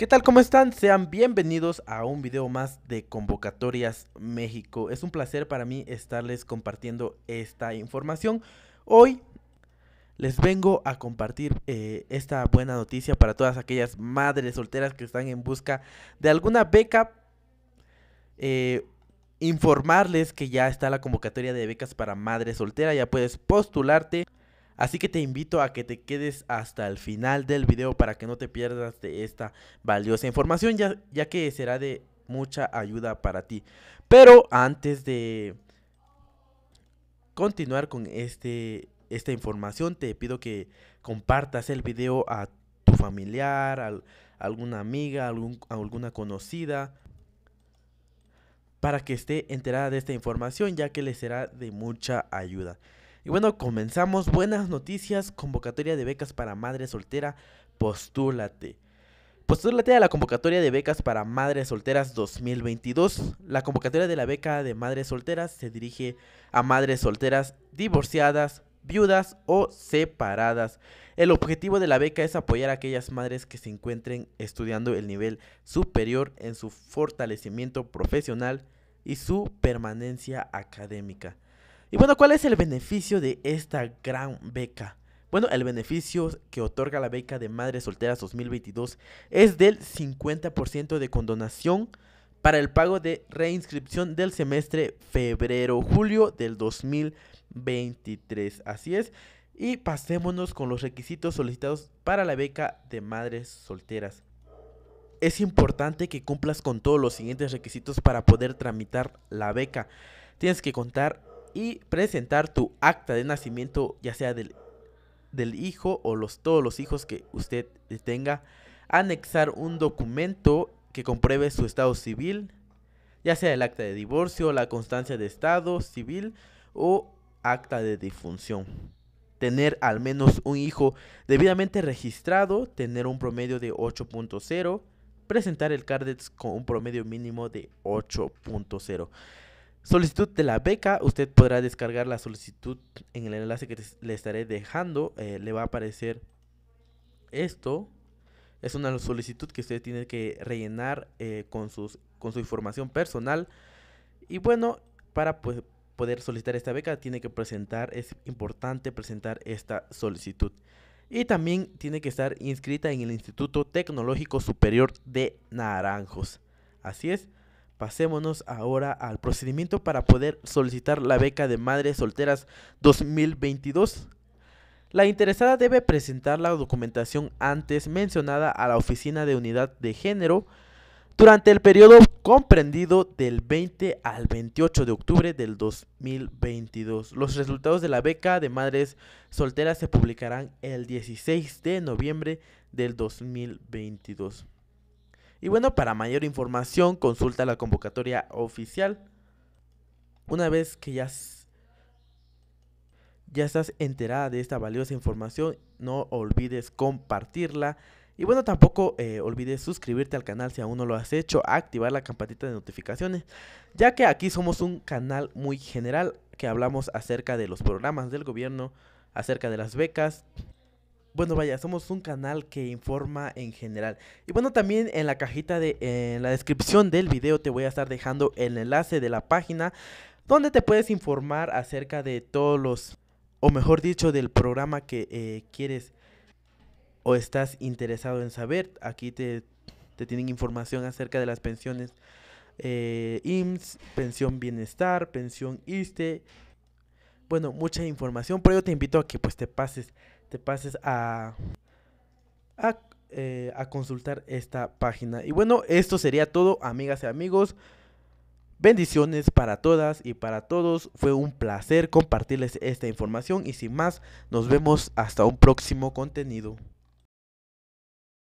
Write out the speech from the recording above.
¿Qué tal? ¿Cómo están? Sean bienvenidos a un video más de Convocatorias México. Es un placer para mí estarles compartiendo esta información. Hoy les vengo a compartir eh, esta buena noticia para todas aquellas madres solteras que están en busca de alguna beca. Eh, informarles que ya está la convocatoria de becas para madres solteras, Ya puedes postularte. Así que te invito a que te quedes hasta el final del video para que no te pierdas de esta valiosa información, ya, que será de mucha ayuda para ti. Pero antes de continuar con este, esta información, te pido que compartas el video a tu familiar, a alguna amiga, a alguna conocida, para que esté enterada de esta información, ya que le será de mucha ayuda. Y bueno, comenzamos. Buenas noticias, convocatoria de becas para madres soltera, postúlate. Postúlate a la convocatoria de becas para madres solteras 2022. La convocatoria de la beca de madres solteras se dirige a madres solteras divorciadas, viudas o separadas. El objetivo de la beca es apoyar a aquellas madres que se encuentren estudiando el nivel superior en su fortalecimiento profesional y su permanencia académica. Y bueno, ¿cuál es el beneficio de esta gran beca? Bueno, el beneficio que otorga la beca de Madres Solteras 2022 es del 50% de condonación para el pago de reinscripción del semestre febrero-julio del 2023. Así es. Y pasémonos con los requisitos solicitados para la beca de Madres Solteras. Es importante que cumplas con todos los siguientes requisitos para poder tramitar la beca. Tienes que contar y presentar tu acta de nacimiento, ya sea del, del hijo o los, todos los hijos que usted tenga, anexar un documento que compruebe su estado civil, ya sea el acta de divorcio, la constancia de estado civil o acta de difunción. Tener al menos un hijo debidamente registrado, tener un promedio de 8.0, presentar el CARDEX con un promedio mínimo de 8.0. Solicitud de la beca, usted podrá descargar la solicitud en el enlace que le estaré dejando. Eh, le va a aparecer esto. Es una solicitud que usted tiene que rellenar eh, con, sus, con su información personal. Y bueno, para pues, poder solicitar esta beca tiene que presentar, es importante presentar esta solicitud. Y también tiene que estar inscrita en el Instituto Tecnológico Superior de Naranjos. Así es. Pasémonos ahora al procedimiento para poder solicitar la beca de Madres Solteras 2022. La interesada debe presentar la documentación antes mencionada a la Oficina de Unidad de Género durante el periodo comprendido del 20 al 28 de octubre del 2022. Los resultados de la beca de madres solteras se publicarán el 16 de noviembre del 2022. Y bueno, para mayor información consulta la convocatoria oficial. Una vez que ya, ya estás enterada de esta valiosa información, no olvides compartirla. Y bueno, tampoco eh, olvides suscribirte al canal si aún no lo has hecho, activar la campanita de notificaciones, ya que aquí somos un canal muy general que hablamos acerca de los programas del gobierno, acerca de las becas, bueno, vaya, somos un canal que informa en general. Y bueno, también en la cajita de en la descripción del video te voy a estar dejando el enlace de la página donde te puedes informar acerca de todos los o mejor dicho del programa que eh, quieres o estás interesado en saber. Aquí te, tienen información acerca de las pensiones eh, IMSS, pensión bienestar, pensión ISTE. Bueno, mucha información, pero yo te invito a que pues te pases te pases a, a, eh, a consultar esta página. Y bueno, esto sería todo, amigas y amigos. Bendiciones para todas y para todos. Fue un placer compartirles esta información y sin más, nos vemos hasta un próximo contenido.